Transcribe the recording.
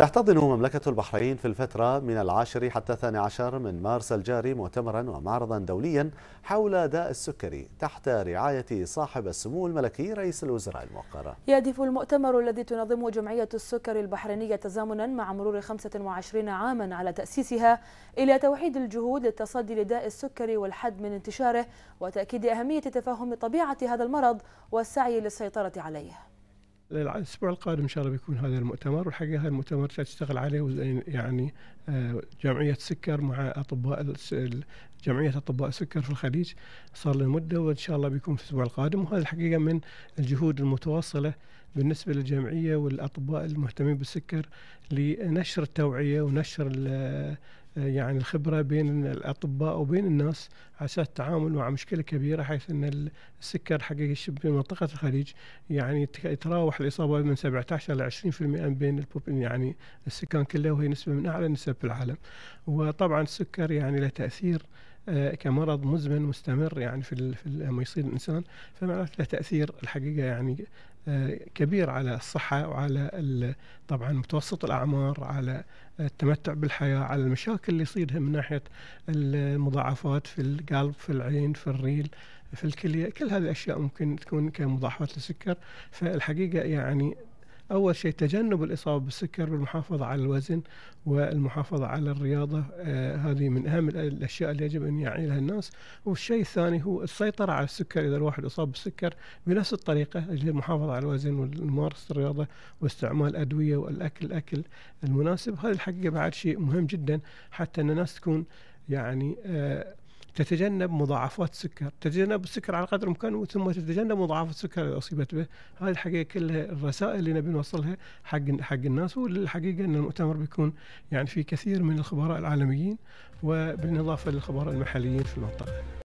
تحتضن مملكة البحرين في الفترة من العاشر حتى الثاني عشر من مارس الجاري مؤتمرا ومعرضا دوليا حول داء السكري تحت رعاية صاحب السمو الملكي رئيس الوزراء الموقرة يهدف المؤتمر الذي تنظمه جمعية السكر البحرينية تزامنا مع مرور 25 عاما على تأسيسها إلى توحيد الجهود للتصدي لداء السكري والحد من انتشاره وتأكيد أهمية تفهم طبيعة هذا المرض والسعي للسيطرة عليه الاسبوع القادم ان شاء الله بيكون هذا المؤتمر والحقيقه هذا المؤتمر تشتغل عليه يعني آه، جمعيه سكر مع اطباء جمعيه اطباء السكر في الخليج صار له مده وان شاء الله بيكون في الاسبوع القادم وهذا الحقيقه من الجهود المتواصله بالنسبه للجمعيه والاطباء المهتمين بالسكر لنشر التوعيه ونشر آه، يعني الخبره بين الاطباء وبين الناس على اساس التعامل مع مشكله كبيره حيث ان السكر حقيقي في منطقه الخليج يعني يتراوح الاصابه من 17 الى 20% بين يعني السكان كله وهي نسبه من اعلى النسب في العالم وطبعا السكر يعني له تاثير آه، كمرض مزمن مستمر يعني في في لما يصيب الانسان فمعناته له تاثير الحقيقه يعني آه، كبير على الصحه وعلى طبعا متوسط الاعمار على التمتع بالحياه على المشاكل اللي يصيدها من ناحيه المضاعفات في القلب في العين في الريل في الكليه كل هذه الاشياء ممكن تكون كمضاعفات للسكر فالحقيقه يعني أول شيء تجنب الإصابة بالسكر والمحافظة على الوزن والمحافظة على الرياضة آه هذه من أهم الأشياء اللي يجب أن يعني لها الناس والشيء الثاني هو السيطرة على السكر إذا الواحد أصاب بالسكر بنفس الطريقة المحافظة على الوزن وممارسة الرياضة واستعمال أدوية والأكل الأكل المناسب هذا الحقيقة بعد شيء مهم جدا حتى أن الناس تكون يعني آه تتجنب مضاعفات السكر تتجنب السكر على قدر الامكان ثم تتجنب مضاعفات السكر اللي اصيبت به هذه الحقيقه كلها الرسائل اللي نبي نوصلها حق حق الناس والحقيقه ان المؤتمر بيكون يعني في كثير من الخبراء العالميين وبالاضافه للخبراء المحليين في المنطقه